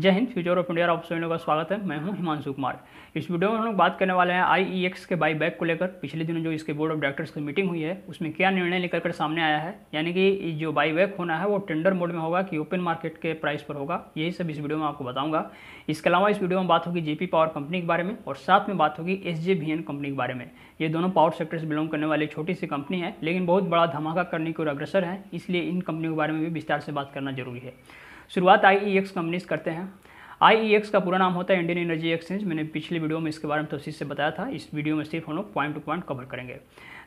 जय Hind future of India आप सभी लोगों का स्वागत है मैं हूं हिमांशु कुमार इस वीडियो में हम लोग बात करने वाले हैं एक्स e के बाई बैक को लेकर पिछले दिनों जो इसके बोर्ड ऑफ डायरेक्टर्स की मीटिंग हुई है उसमें क्या निर्णय लेकर कर सामने आया है यानी कि जो बाई बैक होना है वो टेंडर मोड में होगा कि ओपन मार्केट के प्राइस पर होगा यही सब इस वीडियो में आपको बताऊंगा इसके अलावा इस वीडियो में बात होगी जेपी पावर कंपनी के बारे में और साथ में बात होगी एस कंपनी के बारे में ये दोनों पावर सेक्टर से बिलोंग करने वाली छोटी सी कंपनी है लेकिन बहुत बड़ा धमाका करने की ओर अग्रसर है इसलिए इन कंपनियों के बारे में भी विस्तार से बात करना जरूरी है शुरुआत आई ई एक्स कंपनीज करते हैं आई e का पूरा नाम होता है इंडियन एनर्जी एक्सचेंज मैंने पिछले वीडियो में इसके बारे में तफसील से बताया था इस वीडियो में सिर्फ हम लोग पॉइंट टू पॉइंट कवर करेंगे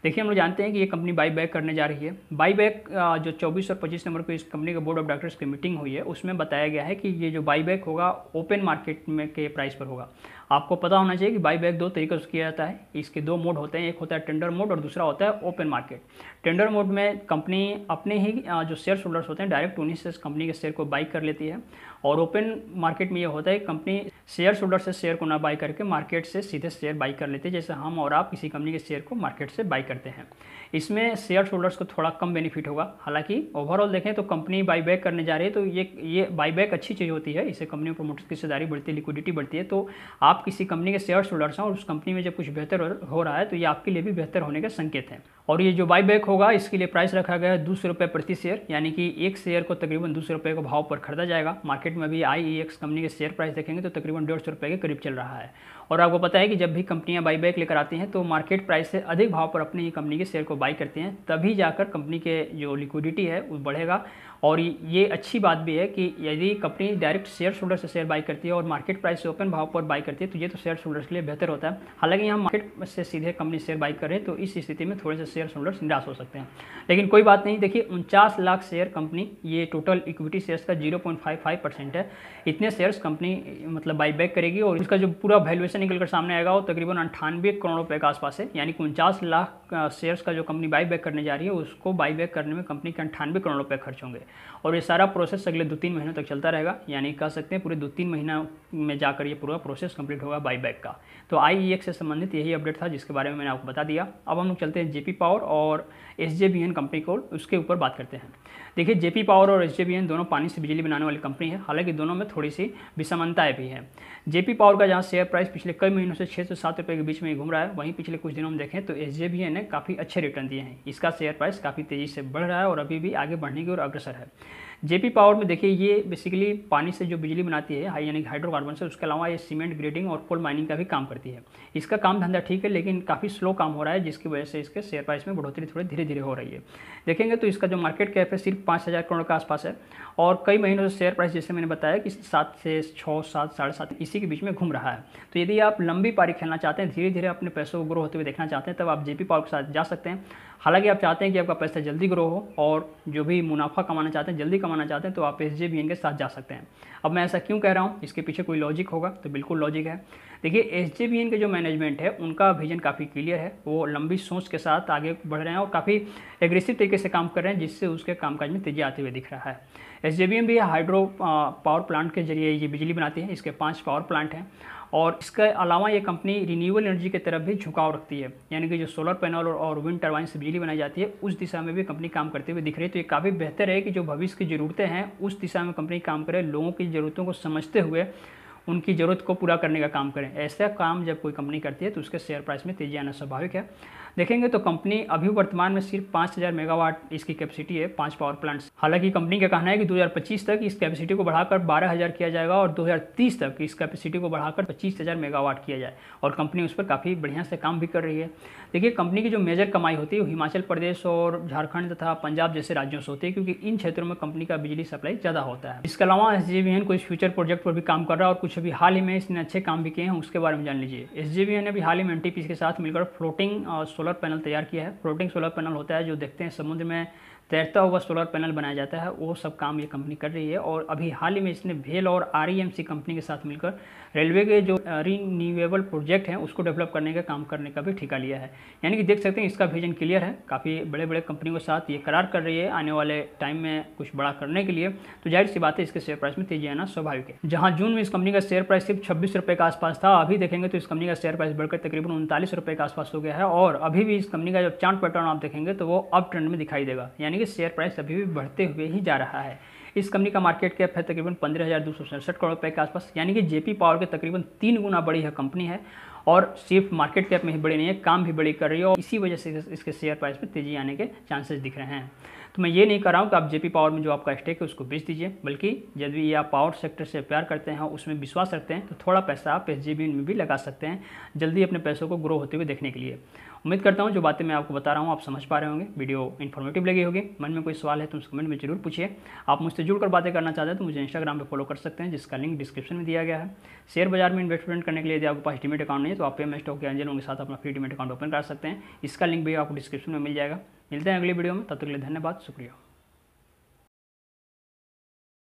देखिए हम लोग जानते हैं कि ये कंपनी बाई बैक करने जा रही है बाई बैक जो 24 और 25 नंबर को इस कंपनी के बोर्ड ऑफ डायरेक्टर्स की मीटिंग हुई है उसमें बताया गया है कि ये जो बाई बैक होगा ओपन मार्केट में के प्राइस पर होगा आपको पता होना चाहिए कि बाई बैक दो तरीके से किया जाता है इसके दो मोड होते हैं एक होता है टेंडर मोड और दूसरा होता है ओपन मार्केट टेंडर मोड में कंपनी अपने ही जो शेयर होल्डर्स होते हैं डायरेक्ट उन्हीं से कंपनी के शेयर को बाई कर लेती है और ओपन मार्केट में ये होता है कंपनी शेयर शोल्डर से शेयर को ना बाई करके मार्केट से सीधे शेयर बाई कर लेते हैं जैसे हम और आप किसी कंपनी के शेयर को मार्केट से बाई करते हैं इसमें शेयर शोल्डर्स को थोड़ा कम बेनिफिट होगा हालांकि ओवरऑल देखें तो कंपनी बाई बैक करने जा रही है तो ये ये बाई बैक अच्छी चीज़ होती है इससे कंपनी प्रमोटर्स की हिस्सेदारी बढ़ती है लिक्विडिटी बढ़ती है तो आप किसी कंपनी के शेयर शोल्डर्स हैं और उस कंपनी में जब कुछ बेहतर हो रहा है तो ये आपके लिए भी बेहतर होने के संकेत हैं और ये जो बाईबैक होगा इसके लिए प्राइस रखा गया है दो सौ रुपये प्रति शेयर यानी कि एक शेयर को तकरीबन दो सौ रुपये के भाव पर खरीदा जाएगा मार्केट में अभी आई ई एक्स कंपनी के शेयर प्राइस देखेंगे तो तकरीबन डेढ़ सौ रुपये के करीब चल रहा है और आपको पता है कि जब भी कंपनियां बाईबैक लेकर आती हैं तो मार्केट प्राइस से अधिक भाव पर अपनी कंपनी के शेयर को बाई करते हैं तभी जाकर कंपनी के जो लिक्विडिटी है वो बढ़ेगा और ये अच्छी बात भी है कि यदि कंपनी डायरेक्ट शेयर होल्डर से शेयर बाई करती है और मार्केट प्राइस से ओपन भाव पर बाई करती है तो ये तो शेयर होल्डर्स के लिए बेहतर होता है हालांकि यहाँ मार्केट से सीधे कंपनी शेयर बाई करें तो इस स्थिति में थोड़े से शेयर होल्डर्स निराश हो सकते हैं लेकिन कोई बात नहीं देखिए उनचास लाख शेयर कंपनी ये टोटल इक्विटी शेयर्स का जीरो है इतने शेयर्स कंपनी मतलब बैक करेगी और उसका जो पूरा वैल्यूएशन निकल कर सामने आएगा वो तकरीबन अंठानवे करोड़ रुपए के आसपास है यानी कि उनचास लाख शेयर्स का जो कंपनी बाई बैक करने जा रही है उसको बाई बैक करने में कंपनी के अंठानवे करोड़ रुपए खर्च होंगे और ये सारा प्रोसेस अगले दो तीन महीनों तक चलता रहेगा यानी कह सकते हैं पूरे दो तीन महीना में जाकर ये पूरा प्रोसेस कंप्लीट होगा बाई बैक का तो आई e से संबंधित यही अपडेट था जिसके बारे में मैंने आपको बता दिया अब हम लोग चलते हैं जे पावर और एस कंपनी को उसके ऊपर बात करते हैं देखिए जेपी पावर और एच दोनों पानी से बिजली बनाने वाली कंपनी है हालांकि दोनों में थोड़ी सी विषमताएं भी हैं जेपी पावर का जहां शेयर प्राइस पिछले कई महीनों से 6 से सात रुपये के बीच में घूम रहा है वहीं पिछले कुछ दिनों में देखें तो एच ने काफ़ी अच्छे रिटर्न दिए हैं इसका शेयर प्राइस काफ़ी तेज़ी से बढ़ रहा है और अभी भी आगे बढ़ने की ओर अग्रसर है जेपी पावर में देखिए ये बेसिकली पानी से जो बिजली बनाती है हाई यानी हाइड्रोकार्बन से उसके अलावा ये सीमेंट ग्रेडिंग और कोल माइनिंग का भी काम करती है इसका काम धंधा ठीक है लेकिन काफ़ी स्लो काम हो रहा है जिसकी वजह से इसके शेयर प्राइस में बढ़ोतरी थोड़ी धीरे धीरे हो रही है देखेंगे तो इसका जो मार्केट कैप है सिर्फ पाँच हज़ार करोड़ के आसपास है और कई महीनों से शेयर प्राइस जैसे मैंने बताया कि सात से छः सात साढ़े सात इसी के बीच में घूम रहा है तो यदि आप लंबी पारी खेलना चाहते हैं धीरे धीरे अपने पैसों को ग्रो होते हुए देखना चाहते हैं तब आप जेपी पावर के साथ जा सकते हैं हालांकि आप चाहते हैं कि आपका पैसा जल्दी ग्रो हो और जो भी मुनाफा कमाना चाहते हैं जल्दी कमाना चाहते हैं तो आप एस के साथ जा सकते हैं अब मैं ऐसा क्यों कह रहा हूँ इसके पीछे कोई लॉजिक होगा तो बिल्कुल लॉजिक है देखिए एस के जो मैनेजमेंट है उनका विजन काफ़ी क्लियर है वो लंबी सोच के साथ आगे बढ़ रहे हैं और काफ़ी एग्रेसिव तरीके से काम कर रहे हैं जिससे उसके कामकाज में तेजी आते हुए दिख रहा है एस भी हाइड्रो पावर प्लांट के जरिए ये बिजली बनाती है इसके पाँच पावर प्लांट हैं और इसके अलावा ये कंपनी रिन्यूएबल एनर्जी की तरफ भी झुकाव रखती है यानी कि जो सोलर पैनल और, और विंड टर्बाइन से बिजली बनाई जाती है उस दिशा में भी कंपनी काम करते हुए दिख रही है तो ये काफ़ी बेहतर है कि जो भविष्य की ज़रूरतें हैं उस दिशा में कंपनी काम करे लोगों की ज़रूरतों को समझते हुए उनकी ज़रूरत को पूरा करने का काम करें ऐसा काम जब कोई कंपनी करती है तो उसके शेयर प्राइस में तेज़ी आना स्वाभाविक है देखेंगे तो कंपनी अभी वर्तमान में सिर्फ पाँच हज़ार मेगावाट इसकी कैपेसिटी है पाँच पावर प्लांट्स हालांकि कंपनी का कहना है कि 2025 तक इस कैपेसिटी को बढ़ाकर 12,000 किया जाएगा और 2030 तक इस कैपेसिटी को बढ़ाकर 25,000 मेगावाट किया जाए और कंपनी उस पर काफ़ी बढ़िया से काम भी कर रही है देखिए कंपनी की जो मेजर कमाई होती है वो हिमाचल प्रदेश और झारखंड तथा पंजाब जैसे राज्यों से होती है क्योंकि इन क्षेत्रों में कंपनी का बिजली सप्लाई ज़्यादा होता है इसके अलावा एस कुछ फ्यूचर प्रोजेक्ट पर भी काम कर रहा है और कुछ अभी हाल ही में इसने अच्छे काम भी किए हैं उसके बारे में जान लीजिए एस ने अभी हाल ही में एन के साथ मिलकर फ्लोटिंग सोलर पैनल तैयार किया है फ्लोटिंग सोलर पैनल होता है जो देखते हैं समुद्र में तैरता हुआ सोलर पैनल बनाया जाता है वो सब काम ये कंपनी कर रही है और अभी हाल ही में इसने भेल और आर कंपनी के साथ मिलकर रेलवे के जो रीन्यूएबल प्रोजेक्ट हैं उसको डेवलप करने का काम करने का भी ठीका लिया है यानी कि देख सकते हैं इसका विजन क्लियर है काफ़ी बड़े बड़े कंपनी के साथ ये करार कर रही है आने वाले टाइम में कुछ बड़ा करने के लिए तो जाहिर सी बात है इसके शेयर प्राइस में तेजी आना स्वाभाविक है जहाँ जून में इस कंपनी का शेयर प्राइस सिर्फ छब्बीस रुपये के आसपास था अभी देखेंगे तो इस कंपनी का शेयर प्राइस बढ़कर तकरीबन उनतालीस रुपये के आसपास हो गया है और अभी भी इस कंपनी का जब चार्ट पैटर्न आप देखेंगे तो वो अप ट्रेंड में दिखाई देगा यानी यानी कि शेयर प्राइस अभी भी बढ़ते हुए ही जा रहा है इस कंपनी का मार्केट कैप है तकरीबन पंद्रह हज़ार दो करोड़ रुपये के आसपास यानी कि जेपी पावर के तकरीबन तीन गुना बड़ी है कंपनी है और सिर्फ मार्केट कैप में ही बड़ी नहीं है काम भी बड़ी कर रही है और इसी वजह से इसके शेयर प्राइस में तेज़ी आने के चांसेस दिख रहे हैं तो मैं ये नहीं कर रहा हूँ कि आप जेपी पावर में जो आपका स्टेक है उसको बेच दीजिए बल्कि यदि ये आप पावर सेक्टर से प्यार करते हैं उसमें विश्वास रखते हैं तो थोड़ा पैसा आप एस में भी लगा सकते हैं जल्दी अपने पैसों को ग्रो होते हुए देखने के लिए उम्मीद करता हूँ जो बातें मैं आपको बता रहा हूँ आप समझ पा रहे होंगे वीडियो इन्फॉर्मेटिव लगी होगी मन में कोई सवाल है तो उस कमेंट में जरूर पूछिए आप मुझसे जुड़कर बातें करना चाहते हैं तो मुझे इंस्टाग्राम पर फॉलो कर सकते हैं जिसका लिंक डिस्क्रिप्शन में दिया गया है शेयर बाजार में इन्वेस्टमेंट करने के लिए यदि आपके पास डिमेट अकाउंट नहीं है तो आप पेमेंट स्टॉक के एंजलों के साथ अपना फ्री डिमेट अकाउंट ओपन कर सकते हैं इसका लिंक भी आपको डिस्क्रिप्शन में मिल जाएगा मिलते हैं अगली वीडियो में तब तक के लिए धन्यवाद शुक्रिया